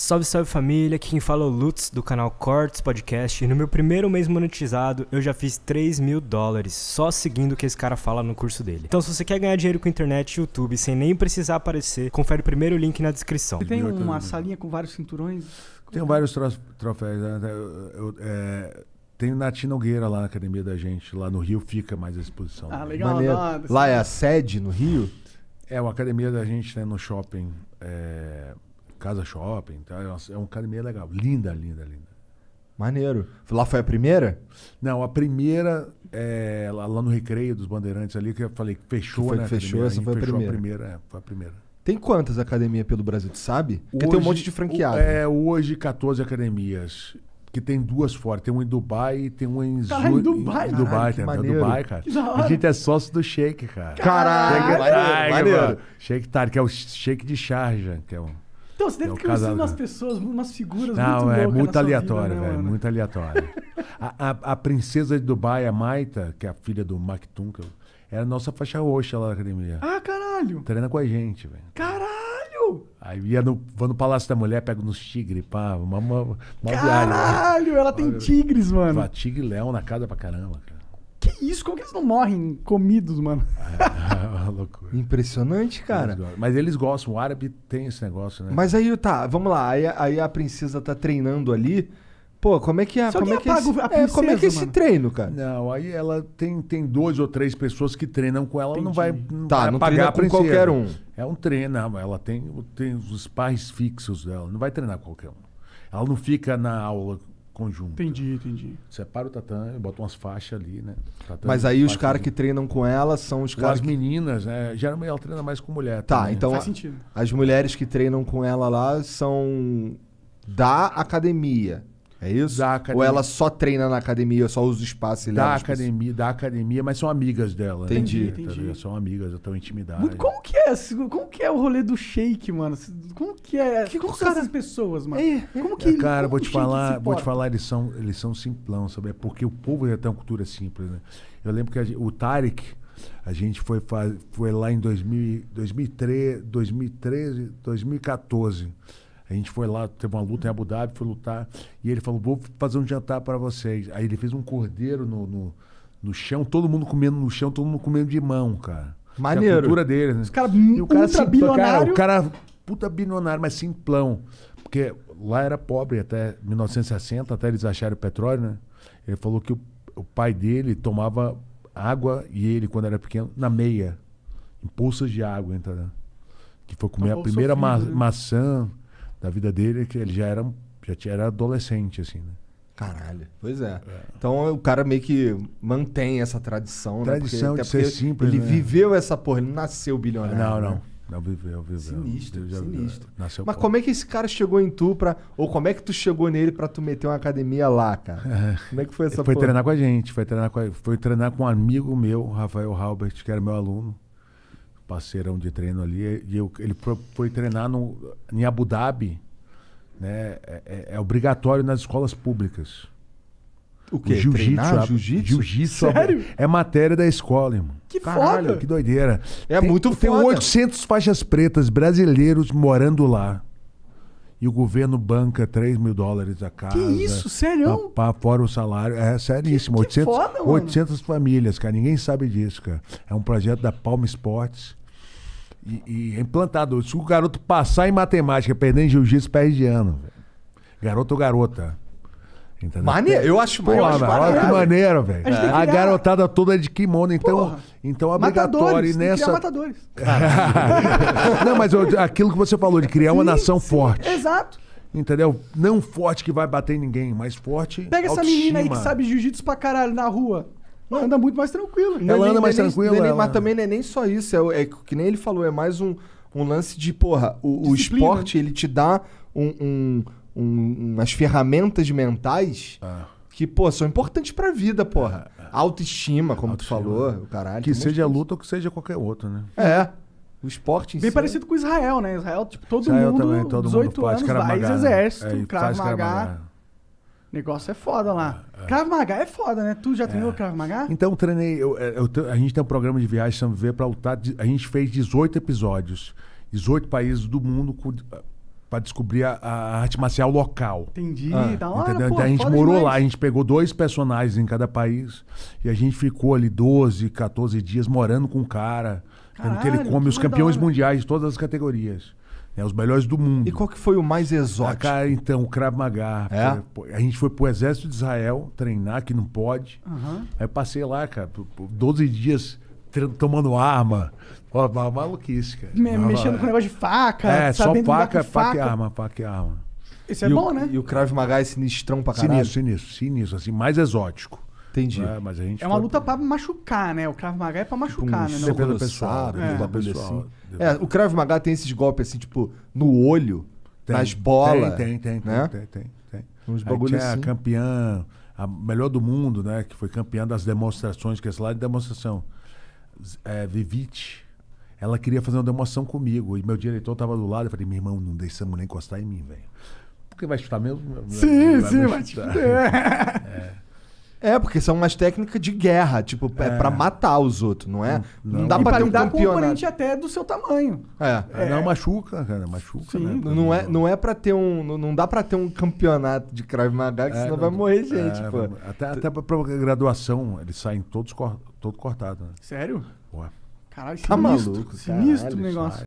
Salve, salve família, aqui quem fala é o Lutz do canal Cortes Podcast e no meu primeiro mês monetizado eu já fiz 3 mil dólares só seguindo o que esse cara fala no curso dele. Então se você quer ganhar dinheiro com internet e YouTube sem nem precisar aparecer, confere o primeiro link na descrição. Tem uma salinha com vários cinturões? Tem vários troféus, né? eu, eu, é... Tem lá na academia da gente, lá no Rio fica mais a exposição. Ah, legal. Lá é a sede no Rio? É, uma academia da gente né, no shopping. É... Casa Shopping. Tá? É um academia legal. Linda, linda, linda. Maneiro. Lá foi a primeira? Não, a primeira é, lá, lá, no Recreio dos Bandeirantes ali, que eu falei, fechou, que foi, né? Fechou, essa foi a primeira. A primeira, é, foi a primeira. Tem quantas academias pelo Brasil, tu sabe? Porque hoje, tem um monte de franqueado. É, hoje 14 academias. Que tem duas fora. Tem uma em Dubai e tem uma em Caralho, Dubai, em Dubai, Caralho, que maneiro. Dubai, cara. A gente é sócio do Shake, cara. Caralho, Shake Tar, que é o Shake de Charja, que então. é um... Então, você deve é ter conhecido umas pessoas, umas figuras Não, muito é muito aleatório, vida, né, velho. Mano? Muito aleatório. a, a, a, princesa de Dubai, a Maita, que é a filha do Mactum, que era nossa faixa roxa lá na academia. Ah, caralho! Treina com a gente, velho. Caralho! Aí ia no, vou no Palácio da Mulher, pego nos tigres, pá, uma, uma, uma né? Caralho, viagem, ela tem tigres, mano. Tigre e leão na casa pra caramba, cara. Que isso? Como que eles não morrem comidos, mano? Ah, loucura. Impressionante, cara. Eles Mas eles gostam, o árabe tem esse negócio, né? Mas aí tá, vamos lá. Aí, aí a princesa tá treinando ali. Pô, como é que é, Você como é, que é esse, a princesa, é, como é que é esse treino, cara? Não, aí ela tem, tem dois ou três pessoas que treinam com ela, Entendi. não vai não tá, vai não pagar com qualquer um. É um treino, ela tem, tem os pais fixos dela, não vai treinar qualquer um. Ela não fica na aula conjunto. Entendi, entendi. Separa o tatame, bota umas faixas ali, né? Tatame, Mas aí os caras que treinam com ela são os caras. As que... meninas, né? Geralmente ela treina mais com mulher. Tá, também. então. Faz a, sentido. As mulheres que treinam com ela lá são da academia. É isso? Ou ela só treina na academia, só usa o espaço e Da academia, da academia, mas são amigas dela. Entendi. Né? entendi. Tá são amigas, estão intimidadas. Mas como que é? Como que é o rolê do shake, mano? Como que é? Que, como cara... são essas pessoas, mano? É, é. como é, que Cara, como vou te falar, vou te falar, eles são, eles são simplão, sabe? É porque o povo já tem uma cultura simples, né? Eu lembro que o Tarek, a gente foi, foi lá em 2000, 2003, 2013, 2014 a gente foi lá, teve uma luta em Abu Dhabi, foi lutar. E ele falou: vou fazer um jantar para vocês. Aí ele fez um cordeiro no, no, no, chão, todo mundo comendo no chão, todo mundo comendo de mão, cara. É Maneiro. a cultura dele. Né? Os cara, e o cara, ultra bilionário. Cara, o cara, puta bilionário, mas simplão. Porque lá era pobre até 1960, até eles acharam o petróleo, né? Ele falou que o, o pai dele tomava água e ele, quando era pequeno, na meia. Em poças de água, entendeu? Que foi comer tá a primeira filho, ma né? maçã da vida dele, que ele já era, já tinha, era adolescente, assim, né? Caralho. Pois é. é. Então o cara meio que mantém essa tradição, né? tradição né? Porque, de ser simples. Ele né? viveu essa porra, ele nasceu bilionário. Não, não. Né? Não, viveu, viveu. Sinistro, viveu, sinistro. Nasceu Mas como é que esse cara chegou em tu para Ou como é que tu chegou nele pra tu meter uma academia lá, cara? É. Como é que foi essa ele Foi porra? treinar com a gente, foi treinar com, a, foi treinar com um amigo meu, Rafael Halbert, que era meu aluno parceirão de treino ali. E eu, ele foi, treinar no, em Abu Dhabi. Né? É, é, é obrigatório nas escolas públicas. O que? Jiu-jitsu. Jiu-jitsu? Jiu-jitsu. É matéria da escola, irmão. Que Caralho, foda. que doideira. É tem, muito tem foda. Tem 800 faixas pretas brasileiros morando lá e o governo banca 3 mil dólares a casa. Que isso, sério? fora o salário. É seríssimo. Que, 800, 800 famílias, cara. Ninguém sabe disso, cara. É um projeto da Palma Esportes. E, e é implantado. Se o garoto passar em matemática, perder em jiu-jitsu, perde de ano. Garoto ou garota. Maneiro, eu acho, mano, maneiro. Olha que maneiro, velho. A, a garotada toda é de kimono, então, então obrigatório matadores, nessa. matadores. não, mas eu, aquilo que você falou, de criar sim, uma nação sim. forte. Exato. Entendeu? Não forte que vai bater em ninguém, mas forte. Pega autoestima. essa menina aí que sabe jiu-jitsu pra caralho na rua. anda muito mais tranquilo. Ela é anda nem, mais é tranquila. Ela... Mas também não é nem só isso. É, é, é, que nem ele falou, é mais um, um lance de, porra, o, o esporte, né? ele te dá um, um um, umas ferramentas mentais ah. que, pô, são importantes pra vida, porra. Ah, ah. Autoestima, como Autoestima. tu falou, o caralho. Que seja coisa. luta ou que seja qualquer outro, né? É. O esporte em Bem si. parecido com Israel, né? Israel, tipo, todo Israel mundo, também, todo 18 mundo anos, Caramaga, vai né? exército, né? é, Krav Maga. Negócio é foda lá. É, é. Krav Maga é foda, né? Tu já treinou é. Krav Maga? Então, treinei. Eu, eu, eu, a gente tem um programa de viagem, São Viver, pra lutar. A gente fez 18 episódios. 18 países do mundo para descobrir a, a, arte marcial local. Entendi, ah, da hora, Pô, então a gente morou demais. lá, a gente pegou dois personagens em cada país e a gente ficou ali 12, 14 dias morando com o cara, Caralho, que ele come os campeões mundiais de todas as categorias. é os melhores do mundo. E qual que foi o mais ah, exótico? A cara, então, o Krav Maga. É? Foi, a gente foi pro exército de Israel treinar, que não pode. Uhum. Aí passei lá, cara, 12 dias tomando arma. Ó, maluquice, cara. Me, mexendo com negócio de faca. É, só faca, faca, faca e arma, faca e arma. Isso é e bom, o, né? E o Krav Maga é sinistrão pra caralho. Sinistro, sinistro, sinistro, assim, mais exótico. Entendi. É, mas a gente é uma luta pra machucar, né? O Krav Maga é pra tipo, machucar, tipo, um né? Você pelo pessoal, é. Pelo pessoal. Assim. É, o Krav Maga tem esses golpes assim, tipo, no olho, tem, nas bolas. Tem, tem, tem, né? tem, tem, tem. Uns bagulho é assim. a campeã, a melhor do mundo, né? Que foi campeã das demonstrações, que é esse lá de demonstração é, Vivite, ela queria fazer uma demoção comigo. E meu diretor estava do lado. Eu falei, meu irmão, não deixamos nem encostar em mim, velho. Porque vai chutar mesmo? Sim, vai, sim, vai, vai te É. É, porque são umas técnicas de guerra, tipo, é, é pra matar os outros, não é? Não, não dá e pra, pra ter um campeonato. com um oponente até do seu tamanho. É. é. Não, machuca, cara, machuca, Sim. né? Não é, não é pra ter um... Não dá pra ter um campeonato de Krav Maga, que é, senão não, vai morrer é, gente, pô. Até, até pra, pra graduação, eles saem todos cor, todo cortados, né? Sério? Ué. Caralho, tá sinistro, tá maluco, sinistro o negócio.